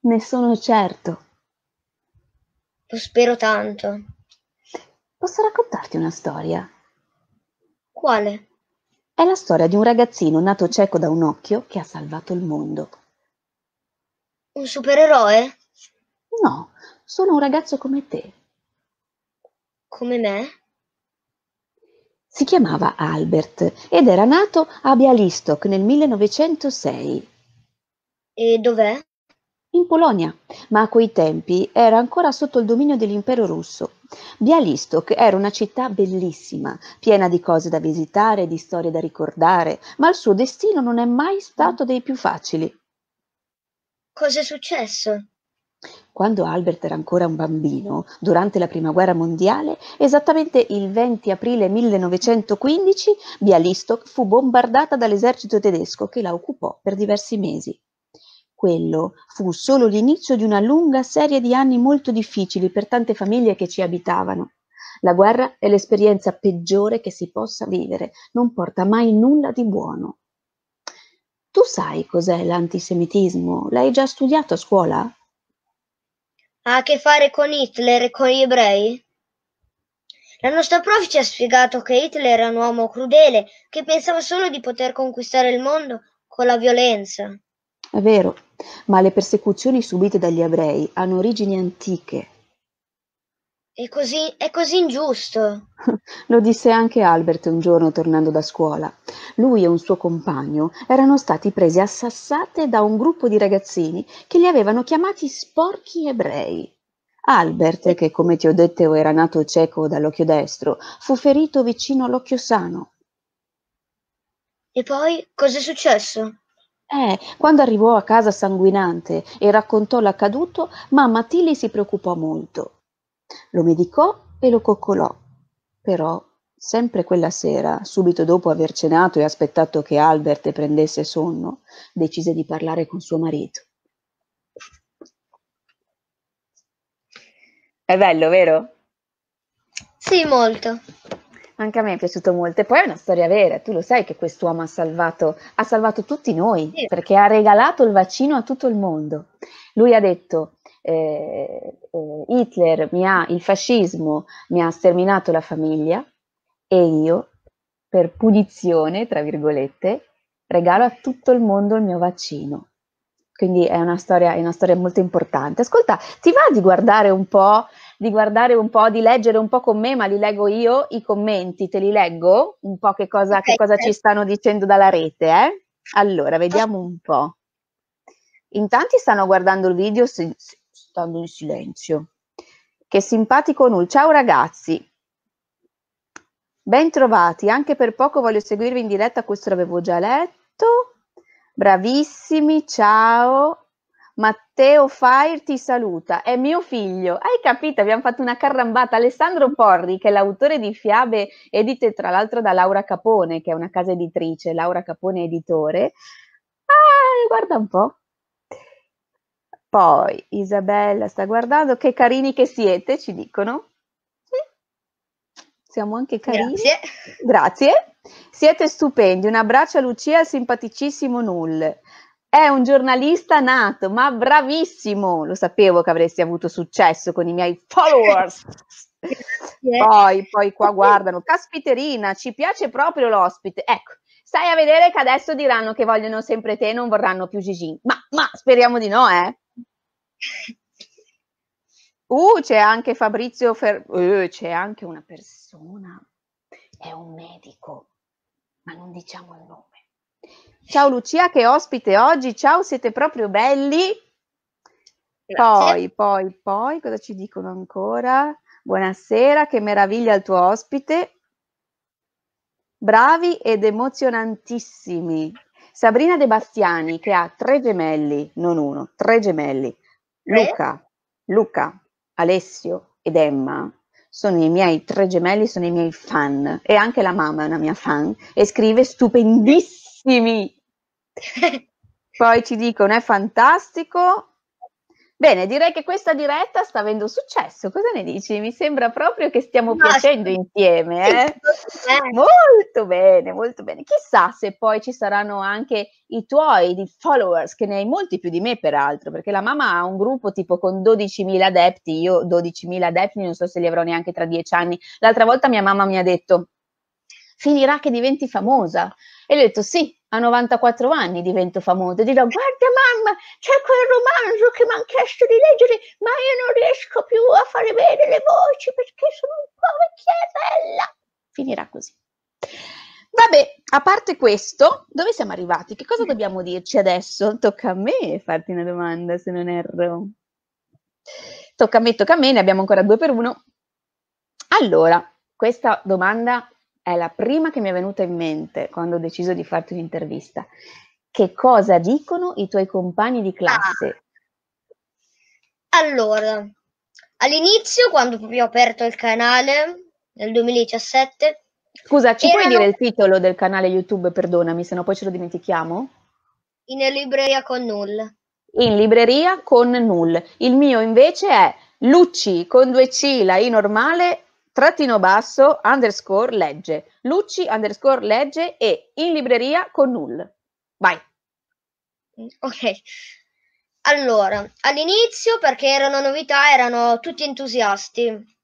Ne sono certo. Lo spero tanto. Posso raccontarti una storia? Quale? È la storia di un ragazzino nato cieco da un occhio che ha salvato il mondo. Un supereroe? No, solo un ragazzo come te. Come me? Si chiamava Albert ed era nato a Bialystok nel 1906. E dov'è? In Polonia, ma a quei tempi era ancora sotto il dominio dell'impero russo. Bialystok era una città bellissima, piena di cose da visitare, di storie da ricordare, ma il suo destino non è mai stato dei più facili. Cos'è successo? Quando Albert era ancora un bambino, durante la Prima Guerra Mondiale, esattamente il 20 aprile 1915, Bialystok fu bombardata dall'esercito tedesco che la occupò per diversi mesi. Quello fu solo l'inizio di una lunga serie di anni molto difficili per tante famiglie che ci abitavano. La guerra è l'esperienza peggiore che si possa vivere, non porta mai nulla di buono. Tu sai cos'è l'antisemitismo? L'hai già studiato a scuola? Ha a che fare con Hitler e con gli ebrei? La nostra prof ci ha spiegato che Hitler era un uomo crudele che pensava solo di poter conquistare il mondo con la violenza. È vero, ma le persecuzioni subite dagli ebrei hanno origini antiche. È così, è così ingiusto. Lo disse anche Albert un giorno tornando da scuola. Lui e un suo compagno erano stati presi a sassate da un gruppo di ragazzini che li avevano chiamati sporchi ebrei. Albert, che come ti ho detto era nato cieco dall'occhio destro, fu ferito vicino all'occhio sano. E poi cos'è successo? Eh, quando arrivò a casa sanguinante e raccontò l'accaduto, mamma Tilly si preoccupò molto. Lo medicò e lo coccolò. Però, sempre quella sera, subito dopo aver cenato e aspettato che Albert prendesse sonno, decise di parlare con suo marito. È bello, vero? Sì, molto. Anche a me è piaciuto molto. E poi è una storia vera, tu lo sai che quest'uomo ha salvato, ha salvato tutti noi, sì. perché ha regalato il vaccino a tutto il mondo. Lui ha detto, eh, eh, Hitler mi ha, il fascismo mi ha sterminato la famiglia e io, per punizione, tra virgolette, regalo a tutto il mondo il mio vaccino. Quindi è una storia, è una storia molto importante. Ascolta, ti va di guardare un po' di guardare un po', di leggere un po' con me, ma li leggo io i commenti, te li leggo un po' che cosa, okay. che cosa ci certo. stanno dicendo dalla rete. Eh? Allora, vediamo un po'. In tanti stanno guardando il video stando in silenzio. Che simpatico Nul. Ciao ragazzi. Ben trovati, anche per poco voglio seguirvi in diretta, questo l'avevo già letto. Bravissimi, ciao. Matteo Fair ti saluta, è mio figlio. Hai capito? Abbiamo fatto una carrambata. Alessandro Porri, che è l'autore di fiabe edite tra l'altro da Laura Capone, che è una casa editrice, Laura Capone editore. Ah, guarda un po'. Poi Isabella sta guardando, che carini che siete, ci dicono. Siamo anche carini. Grazie. Grazie. Siete stupendi. Un abbraccio a Lucia, simpaticissimo Null. È un giornalista nato, ma bravissimo! Lo sapevo che avresti avuto successo con i miei followers. Poi, poi qua guardano, caspiterina, ci piace proprio l'ospite. Ecco, stai a vedere che adesso diranno che vogliono sempre te e non vorranno più Gigi. Ma, ma speriamo di no, eh? Uh, c'è anche Fabrizio Fer... Uh, c'è anche una persona, è un medico, ma non diciamo il nome. Ciao Lucia che ospite oggi, ciao siete proprio belli. Grazie. Poi, poi, poi, cosa ci dicono ancora? Buonasera, che meraviglia il tuo ospite. Bravi ed emozionantissimi. Sabrina De Bastiani che ha tre gemelli, non uno, tre gemelli. Eh? Luca, Luca, Alessio ed Emma sono i miei tre gemelli, sono i miei fan e anche la mamma è una mia fan e scrive stupendissimi Poi ci dicono è fantastico. Bene, direi che questa diretta sta avendo successo. Cosa ne dici? Mi sembra proprio che stiamo piacendo insieme. Eh? Molto bene, molto bene. Chissà se poi ci saranno anche i tuoi di followers, che ne hai molti più di me peraltro, perché la mamma ha un gruppo tipo con 12.000 adepti, io 12.000 adepti non so se li avrò neanche tra dieci anni. L'altra volta mia mamma mi ha detto, finirà che diventi famosa. E le ho detto sì, a 94 anni divento famoso, dirò guarda mamma c'è quel romanzo che mi hanno chiesto di leggere ma io non riesco più a fare bene le voci perché sono un po' vecchia bella. Finirà così. Vabbè, a parte questo, dove siamo arrivati? Che cosa mm. dobbiamo dirci adesso? Tocca a me farti una domanda, se non erro. Tocca a me, tocca a me, ne abbiamo ancora due per uno. Allora, questa domanda è la prima che mi è venuta in mente quando ho deciso di farti un'intervista. Che cosa dicono i tuoi compagni di classe? Ah. Allora, all'inizio, quando proprio ho aperto il canale, nel 2017... Scusa, ci erano... puoi dire il titolo del canale YouTube, perdonami, se no poi ce lo dimentichiamo? In libreria con nulla. In libreria con null. Il mio invece è Lucci con due C, la I normale trattino basso, underscore legge, luci underscore legge e in libreria con null. Vai. Mm, ok. Allora, all'inizio perché era una novità erano tutti entusiasti.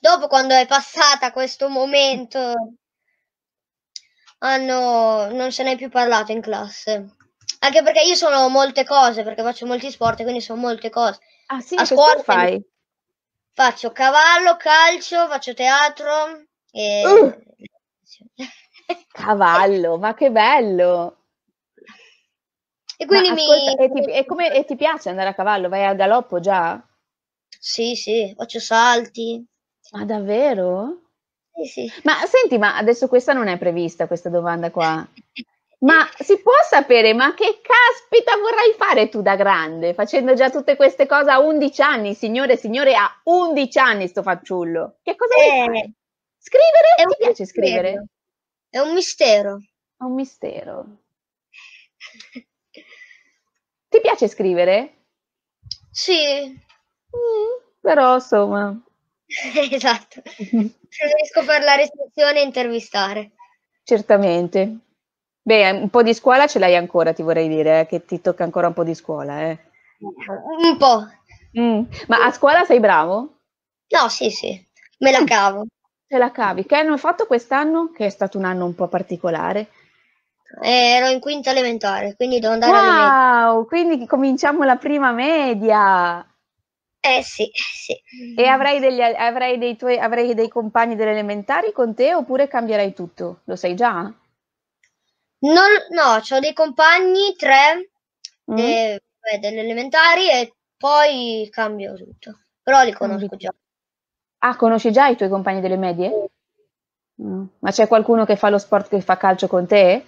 Dopo quando è passata questo momento hanno non se ne è più parlato in classe. Anche perché io sono molte cose, perché faccio molti sport, quindi sono molte cose. Ah sì, a scuola fai? Faccio cavallo, calcio, faccio teatro. E... Uh! Cavallo, ma che bello! E quindi ascolta, mi... E ti, e, come, e ti, piace andare a cavallo? Vai a galoppo già? Sì, sì, faccio salti. Ma davvero? Sì, sì. Ma senti, ma adesso questa non è prevista, questa domanda qua. Ma si può sapere, ma che caspita vorrai fare tu da grande, facendo già tutte queste cose a 11 anni, signore e signore, a 11 anni sto fanciullo. Che cosa eh, vuoi Scrivere? Ti piace mistero. scrivere? È un mistero. È un mistero. Ti piace scrivere? Sì. Mm, però, insomma... esatto. Preferisco parlare a e intervistare. Certamente. Beh, un po' di scuola ce l'hai ancora, ti vorrei dire, eh, che ti tocca ancora un po' di scuola. Eh. Un po'. Mm. Ma a scuola sei bravo? No, sì, sì, me la cavo. Te la cavi. Che hanno fatto quest'anno? Che è stato un anno un po' particolare. Eh, ero in quinta elementare, quindi devo andare wow, Wow, quindi cominciamo la prima media. Eh sì, sì. E avrai, degli, avrai dei tuoi avrai dei compagni delle elementari con te oppure cambierai tutto? Lo sai già? Non, no, ho dei compagni, tre, mm. de, beh, delle elementari e poi cambio tutto. Però li conosco già. Ah, conosci già i tuoi compagni delle medie? Mm. Ma c'è qualcuno che fa lo sport che fa calcio con te?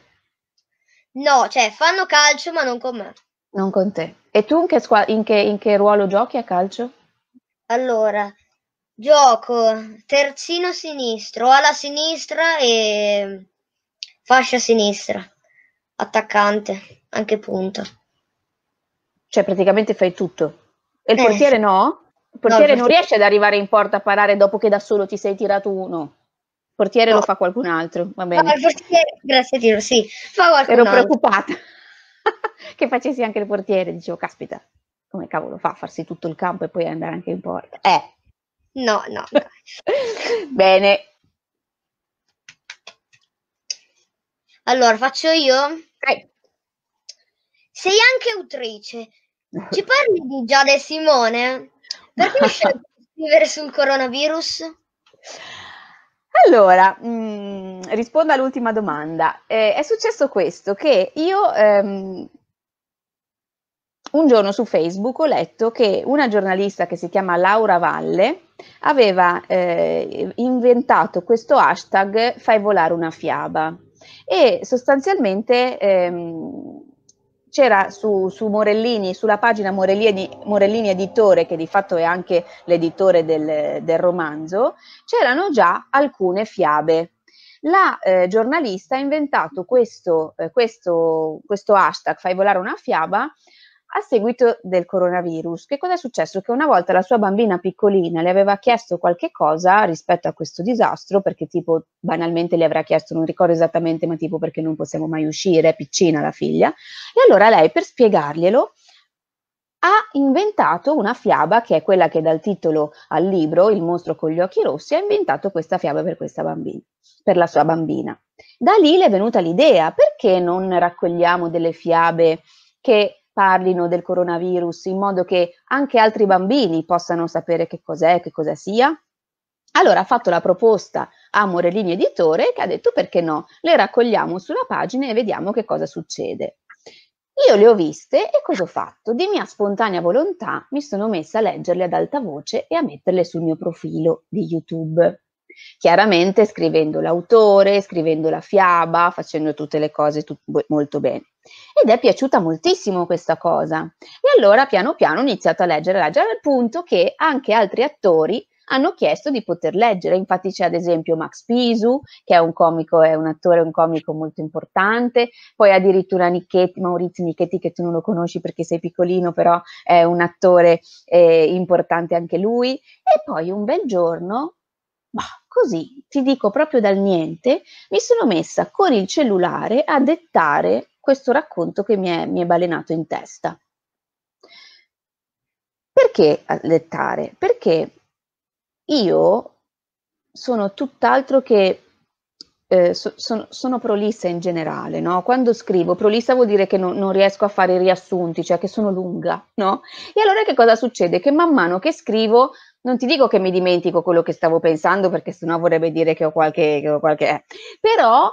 No, cioè fanno calcio ma non con me. Non con te. E tu in che, squa- in che, in che ruolo giochi a calcio? Allora, gioco terzino sinistro, alla sinistra e Fascia sinistra, attaccante, anche punta. Cioè praticamente fai tutto. E il eh. portiere no? Il portiere no, il portiere non riesce ad arrivare in porta a parare dopo che da solo ti sei tirato uno. Il portiere no. lo fa qualcun altro, va bene. No, il portiere, grazie a Dio, sì. Fa qualcun Ero altro. preoccupata che facessi anche il portiere. Dicevo, caspita, come cavolo fa a farsi tutto il campo e poi andare anche in porta? Eh. No, no. no. bene, Allora, faccio io? Eh. Sei anche autrice. Ci parli di Giada e Simone? Perché hai scelto di scrivere sul coronavirus? Allora, mh, mm, rispondo all'ultima domanda. Eh, è successo questo, che io ehm, un giorno su Facebook ho letto che una giornalista che si chiama Laura Valle aveva eh, inventato questo hashtag fai volare una fiaba e sostanzialmente ehm, c'era su, su, Morellini, sulla pagina Morellini, Morellini, Editore, che di fatto è anche l'editore del, del romanzo, c'erano già alcune fiabe. La eh, giornalista ha inventato questo, eh, questo, questo hashtag, fai volare una fiaba, a seguito del coronavirus. Che cosa è successo? Che una volta la sua bambina piccolina le aveva chiesto qualche cosa rispetto a questo disastro, perché tipo banalmente le avrà chiesto, non ricordo esattamente, ma tipo perché non possiamo mai uscire, è piccina la figlia. E allora lei, per spiegarglielo, ha inventato una fiaba che è quella che dal titolo al libro, Il mostro con gli occhi rossi, ha inventato questa fiaba per questa bambina, per la sua bambina. Da lì le è venuta l'idea, perché non raccogliamo delle fiabe che parlino del coronavirus in modo che anche altri bambini possano sapere che cos'è, che cosa sia? Allora ha fatto la proposta a Morellini Editore che ha detto perché no, le raccogliamo sulla pagina e vediamo che cosa succede. Io le ho viste e cosa ho fatto? Di mia spontanea volontà mi sono messa a leggerle ad alta voce e a metterle sul mio profilo di YouTube chiaramente scrivendo l'autore, scrivendo la fiaba, facendo tutte le cose tut- molto bene. Ed è piaciuta moltissimo questa cosa. E allora piano piano ho iniziato a leggere, a leggere al punto che anche altri attori hanno chiesto di poter leggere. Infatti c'è ad esempio Max Pisu, che è un comico, è un attore, un comico molto importante, poi addirittura Nichetti, Maurizio Nichetti che tu non lo conosci perché sei piccolino, però è un attore eh, importante anche lui. E poi un bel giorno, bah, Così, ti dico proprio dal niente, mi sono messa con il cellulare a dettare questo racconto che mi è, mi è balenato in testa. Perché a dettare? Perché io sono tutt'altro che eh, so, sono, sono, prolissa in generale, no? Quando scrivo, prolissa vuol dire che no, non riesco a fare riassunti, cioè che sono lunga, no? E allora che cosa succede? Che man mano che scrivo non ti dico che mi dimentico quello che stavo pensando, perché sennò vorrebbe dire che ho qualche... Che ho qualche eh. Però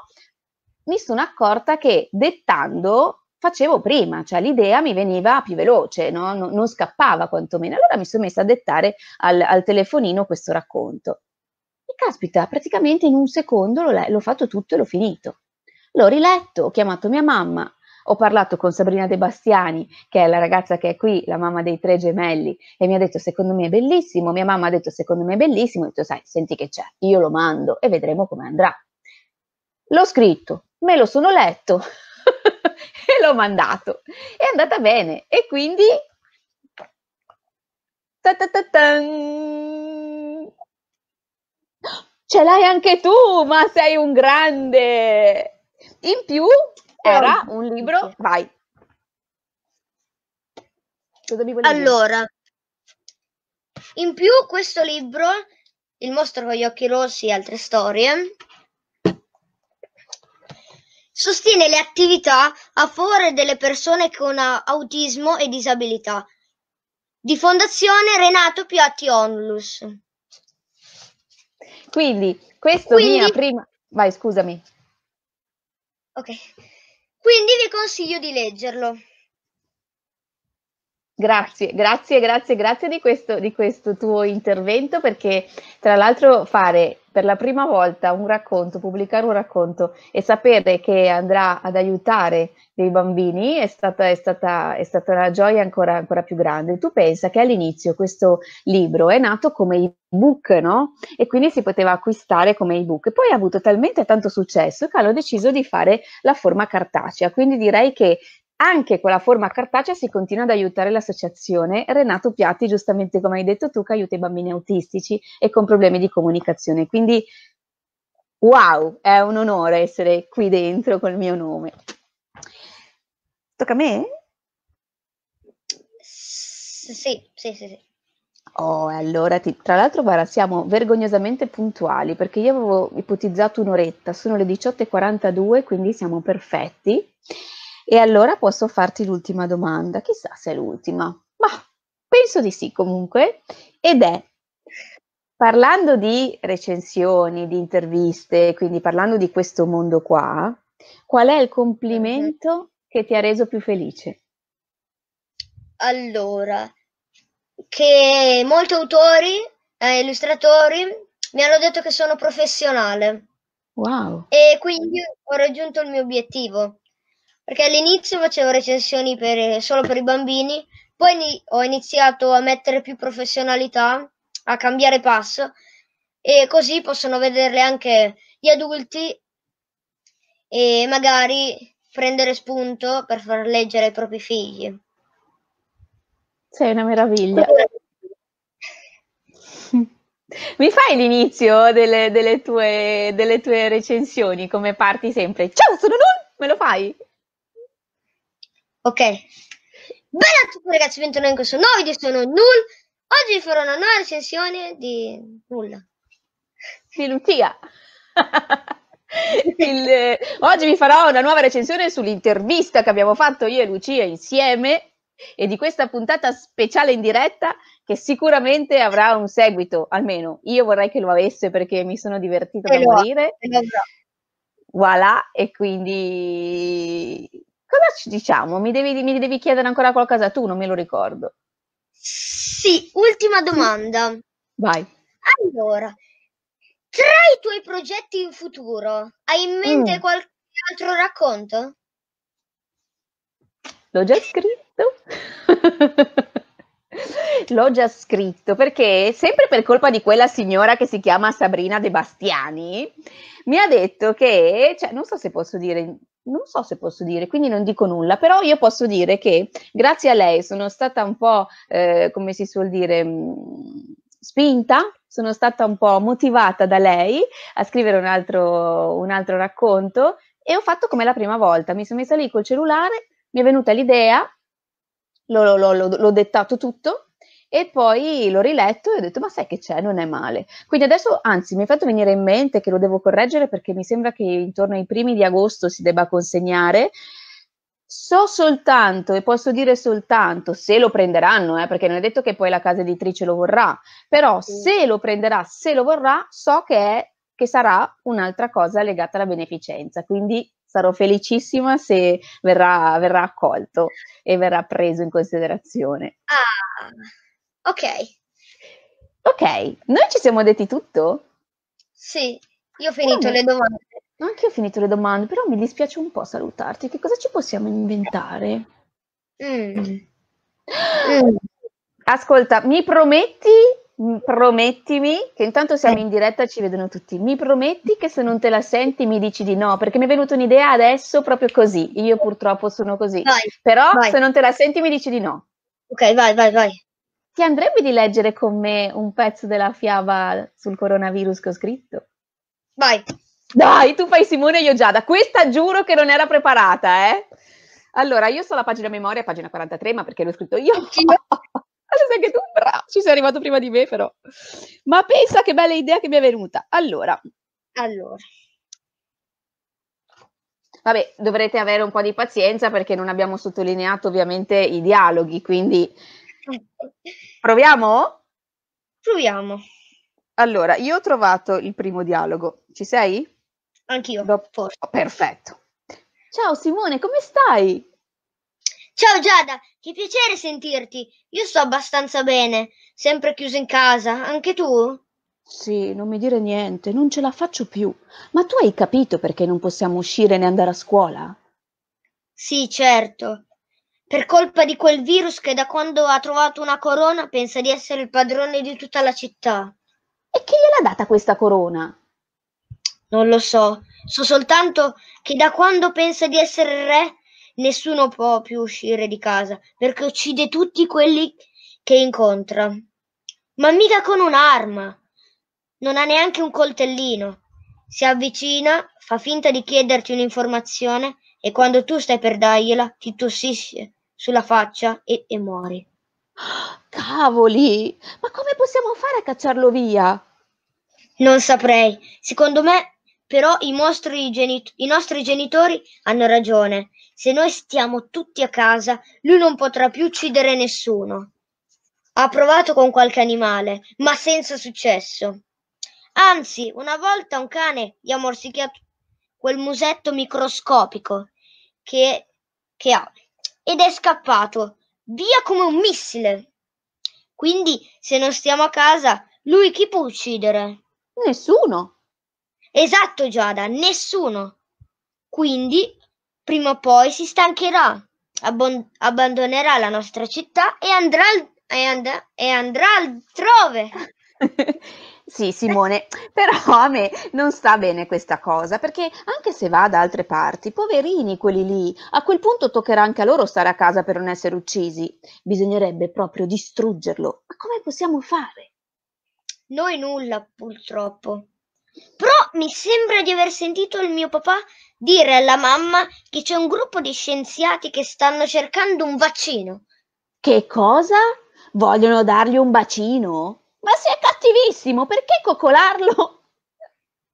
mi sono accorta che dettando facevo prima, cioè l'idea mi veniva più veloce, no? non, non, scappava quantomeno. Allora mi sono messa a dettare al, al telefonino questo racconto. E caspita, praticamente in un secondo l'ho, l'ho fatto tutto e l'ho finito. L'ho riletto, ho chiamato mia mamma, ho parlato con Sabrina De Bastiani, che è la ragazza che è qui, la mamma dei tre gemelli, e mi ha detto secondo me è bellissimo, mia mamma ha detto secondo me è bellissimo, ho detto sai, senti che c'è, io lo mando e vedremo come andrà. L'ho scritto, me lo sono letto e l'ho mandato. È andata bene e quindi... Ta ta ta Ce l'hai anche tu, ma sei un grande! In più era un libro, vai. Allora, in più questo libro, Il mostro con gli occhi rossi e altre storie, sostiene le attività a favore delle persone con autismo e disabilità di Fondazione Renato Piatti Onlus. Quindi, questo Quindi... mia prima... Vai, scusami. Ok. Quindi vi consiglio di leggerlo. Grazie, grazie, grazie, grazie di questo, di questo, tuo intervento perché tra l'altro fare per la prima volta un racconto, pubblicare un racconto e sapere che andrà ad aiutare dei bambini è stata, è stata, è stata una gioia ancora, ancora, più grande. Tu pensa che all'inizio questo libro è nato come ebook, no? E quindi si poteva acquistare come ebook. Poi ha avuto talmente tanto successo che hanno deciso di fare la forma cartacea. Quindi direi che anche con la forma cartacea si continua ad aiutare l'associazione Renato Piatti, giustamente come hai detto tu, che aiuta i bambini autistici e con problemi di comunicazione. Quindi, wow, è un onore essere qui dentro col mio nome. Tocca a me? Sì, sì, sì. sì. Oh, allora, ti, tra l'altro, Bara, siamo vergognosamente puntuali perché io avevo ipotizzato un'oretta, sono le 18.42, quindi siamo perfetti. E allora posso farti l'ultima domanda, chissà se è l'ultima, ma penso di sì comunque, ed è, parlando di recensioni, di interviste, quindi parlando di questo mondo qua, qual è il complimento mhm. che ti ha reso più felice? Allora, che molti autori eh, illustratori mi hanno detto che sono professionale. Wow. E quindi ho raggiunto il mio obiettivo perché all'inizio facevo recensioni per, eh, solo per i bambini, poi ho iniziato a mettere più professionalità, a cambiare passo e così possono vederle anche gli adulti e magari prendere spunto per far leggere ai propri figli. Sei una meraviglia. Mi fai l'inizio delle, delle, tue, delle tue recensioni come parti sempre? Ciao, sono Nun! Me lo fai? Ok. Bene a tutti ragazzi, bentornati in questo nuovo video, sono Null. Oggi vi farò una nuova recensione di nulla. Di Lucia. Il, eh, oggi vi farò una nuova recensione sull'intervista che abbiamo fatto io e Lucia insieme e di questa puntata speciale in diretta che sicuramente avrà un seguito, almeno io vorrei che lo avesse perché mi sono divertita e da morire. voilà, e quindi cosa ci diciamo? Mi devi, mi devi chiedere ancora qualcosa tu, non me lo ricordo. Sì, ultima domanda. Vai. Allora, tra i tuoi progetti in futuro, hai in mente mm. qualche altro racconto? L'ho già scritto. L'ho già scritto perché sempre per colpa di quella signora che si chiama Sabrina De Bastiani mi ha detto che, cioè, non so se posso dire non so se posso dire, quindi non dico nulla, però io posso dire che grazie a lei sono stata un po', eh, come si suol dire, mm, spinta, sono stata un po' motivata da lei a scrivere un altro, un altro racconto e ho fatto come la prima volta, mi sono messa lì col cellulare, mi è venuta l'idea, l'ho, l'ho, l'ho, l'ho dettato tutto e poi l'ho riletto e ho detto ma sai che c'è, non è male. Quindi adesso anzi mi è fatto venire in mente che lo devo correggere perché mi sembra che intorno ai primi di agosto si debba consegnare. So soltanto, e posso dire soltanto, se lo prenderanno, eh, perché non è detto che poi la casa editrice lo vorrà, però sì. se lo prenderà, se lo vorrà, so che, è, che sarà un'altra cosa legata alla beneficenza, quindi sarò felicissima se verrà, verrà accolto e verrà preso in considerazione. Ah. Ok. Ok, noi ci siamo detti tutto? Sì, io ho finito Come? le domande. Anche io ho finito le domande, però mi dispiace un po' salutarti. Che cosa ci possiamo inventare? Mm. Mm. mm. Ascolta, mi prometti, promettimi, che intanto siamo in diretta e ci vedono tutti, mi prometti che se non te la senti mi dici di no, perché mi è venuta un'idea adesso proprio così, io purtroppo sono così, vai, però vai. se non te la senti mi dici di no. Ok, vai, vai, vai. Ti andrebbe di leggere con me un pezzo della fiaba sul coronavirus che ho scritto? Vai. Dai, tu fai Simone e io Giada. Questa giuro che non era preparata, eh? Allora, io so la pagina memoria, pagina 43, ma perché l'ho scritto io? Sei anche tu, bravo. Ci sei arrivato prima di me, però. Ma pensa che bella idea che mi è venuta. Allora. Allora. Vabbè, dovrete avere un po' di pazienza perché non abbiamo sottolineato ovviamente i dialoghi, quindi Proviamo? Proviamo. Allora, io ho trovato il primo dialogo. Ci sei? Anch'io. Dopo... Oh, perfetto. Ciao Simone, come stai? Ciao Giada, che piacere sentirti. Io sto abbastanza bene, sempre chiuso in casa. Anche tu? Sì, non mi dire niente, non ce la faccio più. Ma tu hai capito perché non possiamo uscire né andare a scuola? Sì, certo. Per colpa di quel virus che da quando ha trovato una corona pensa di essere il padrone di tutta la città. E chi gliel'ha data questa corona? Non lo so, so soltanto che da quando pensa di essere re nessuno può più uscire di casa perché uccide tutti quelli che incontra. Ma mica con un'arma. Non ha neanche un coltellino. Si avvicina, fa finta di chiederti un'informazione e quando tu stai per dargliela ti tossisce sulla faccia e, e muore. Cavoli! Ma come possiamo fare a cacciarlo via? Non saprei. Secondo me, però, i, genito- i nostri genitori hanno ragione. Se noi stiamo tutti a casa, lui non potrà più uccidere nessuno. Ha provato con qualche animale, ma senza successo. Anzi, una volta un cane gli ha morsicchiato quel musetto microscopico che, che ha ed è scappato via come un missile. Quindi, se non stiamo a casa, lui chi può uccidere? Nessuno. Esatto, Giada, nessuno. Quindi, prima o poi si stancherà, abbon- abbandonerà la nostra città e andrà, al- e and- e andrà altrove. Sì, eh, Simone, eh. però a me non sta bene questa cosa, perché anche se va da altre parti, poverini quelli lì, a quel punto toccherà anche a loro stare a casa per non essere uccisi. Bisognerebbe proprio distruggerlo. Ma come possiamo fare? Noi nulla, purtroppo. Però mi sembra di aver sentito il mio papà dire alla mamma che c'è un gruppo di scienziati che stanno cercando un vaccino. Che cosa? Vogliono dargli un bacino? Ma sei cattivissimo, perché coccolarlo?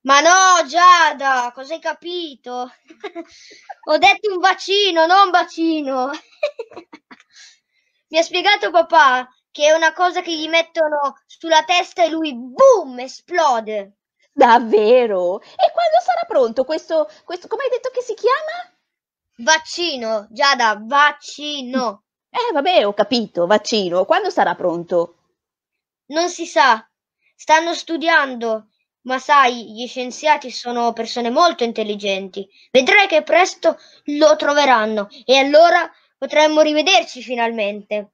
Ma no, Giada, cosa hai capito? Ho detto un bacino, non bacino. Mi ha spiegato papà che è una cosa che gli mettono sulla testa e lui, boom, esplode. Davvero? E quando sarà pronto questo, questo come hai detto che si chiama? Vaccino, Giada, vaccino. Eh, vabbè, ho capito, vaccino. Quando sarà pronto? Non si sa, stanno studiando, ma sai, gli scienziati sono persone molto intelligenti. Vedrai che presto lo troveranno e allora potremmo rivederci finalmente.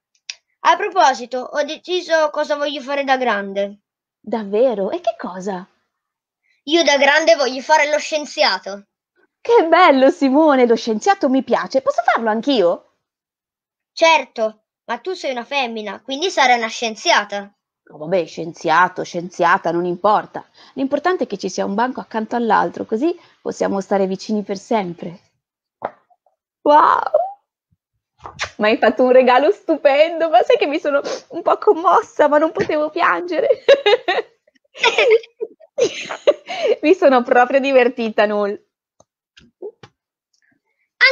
A proposito, ho deciso cosa voglio fare da grande. Davvero? E che cosa? Io da grande voglio fare lo scienziato. Che bello, Simone, lo scienziato mi piace. Posso farlo anch'io? Certo, ma tu sei una femmina, quindi sarai una scienziata vabbè, scienziato, scienziata, non importa. L'importante è che ci sia un banco accanto all'altro, così possiamo stare vicini per sempre. Wow! Ma hai fatto un regalo stupendo, ma sai che mi sono un po' commossa, ma non potevo piangere. mi sono proprio divertita, Null.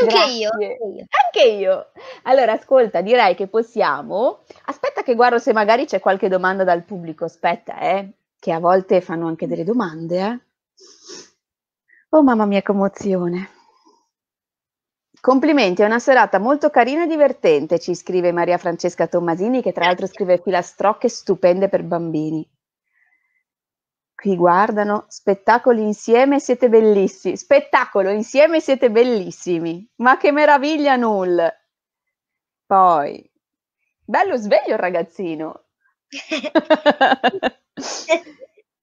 Anche io, anche io. Anche io. Allora, ascolta, direi che possiamo. Aspetta che guardo se magari c'è qualche domanda dal pubblico. Aspetta, eh, che a volte fanno anche delle domande, eh. Oh mamma mia, commozione. Complimenti, è una serata molto carina e divertente, ci scrive Maria Francesca Tommasini, che tra l'altro scrive qui stupende per bambini. Qui guardano, spettacolo insieme siete bellissimi, spettacolo insieme siete bellissimi, ma che meraviglia null! Poi, bello sveglio il ragazzino!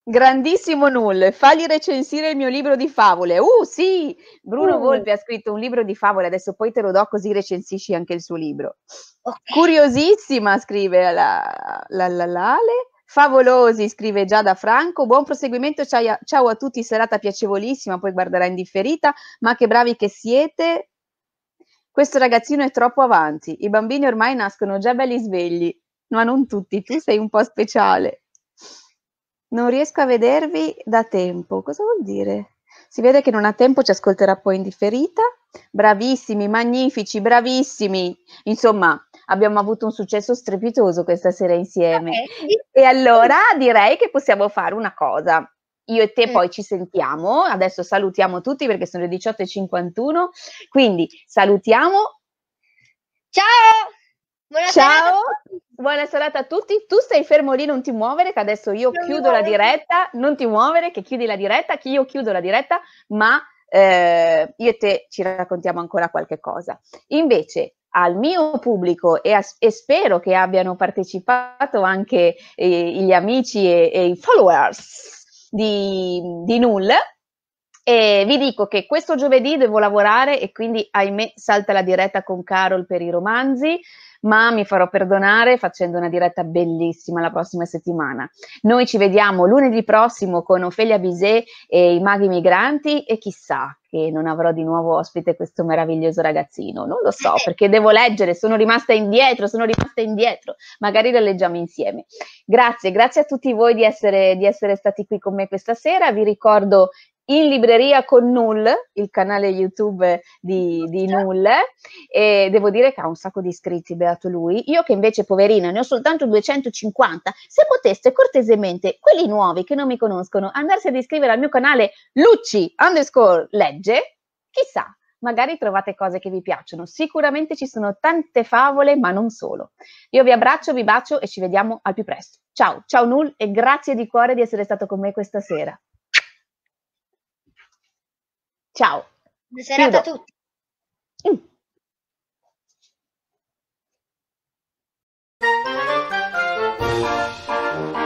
Grandissimo Null, fagli recensire il mio libro di favole. Uh sì, Bruno uh. Volpe ha scritto un libro di favole, adesso poi te lo do così recensisci anche il suo libro. Okay. Curiosissima, scrive la, la, la, Lale, Favolosi, scrive Giada Franco. Buon proseguimento, ciao a tutti, serata piacevolissima, poi guarderà in differita, Ma che bravi che siete! Questo ragazzino è troppo avanti. I bambini ormai nascono già belli svegli, ma non tutti, tu sei un po' speciale. Non riesco a vedervi da tempo. Cosa vuol dire? Si vede che non ha tempo, ci ascolterà poi in differita. Bravissimi, magnifici, bravissimi. Insomma, abbiamo avuto un successo strepitoso questa sera insieme. Okay. E allora direi che possiamo fare una cosa. Io e te mm. poi ci sentiamo, adesso salutiamo tutti perché sono le 18.51, quindi salutiamo. Ciao! Buona Ciao, serata. buona serata a tutti. Tu stai fermo lì, non ti muovere, che adesso io non chiudo la diretta. Non ti muovere, che chiudi la diretta, che io chiudo la diretta, ma eh, io e te ci raccontiamo ancora qualche cosa. Invece, al mio pubblico e, a, e spero che abbiano partecipato anche eh, gli amici e, e i followers di, di Null e vi dico che questo giovedì devo lavorare e quindi, ahimè, salta la diretta con Carol per i romanzi ma mi farò perdonare facendo una diretta bellissima la prossima settimana. Noi ci vediamo lunedì prossimo con Ofelia Bizet e i maghi migranti e chissà che non avrò di nuovo ospite questo meraviglioso ragazzino, non lo so perché devo leggere, sono rimasta indietro, sono rimasta indietro, magari lo leggiamo insieme. Grazie, grazie a tutti voi di essere, di essere stati qui con me questa sera, vi ricordo in libreria con Null, il canale YouTube di, di Null, e devo dire che ha un sacco di iscritti, beato lui. Io che invece, poverina, ne ho soltanto 250. Se poteste cortesemente, quelli nuovi che non mi conoscono, andarsi ad iscrivere al mio canale Lucci underscore legge, chissà, magari trovate cose che vi piacciono. Sicuramente ci sono tante favole, ma non solo. Io vi abbraccio, vi bacio e ci vediamo al più presto. Ciao, ciao Null e grazie di cuore di essere stato con me questa sera. Ciao. Buona serata Chiudo. a tutti. Mm.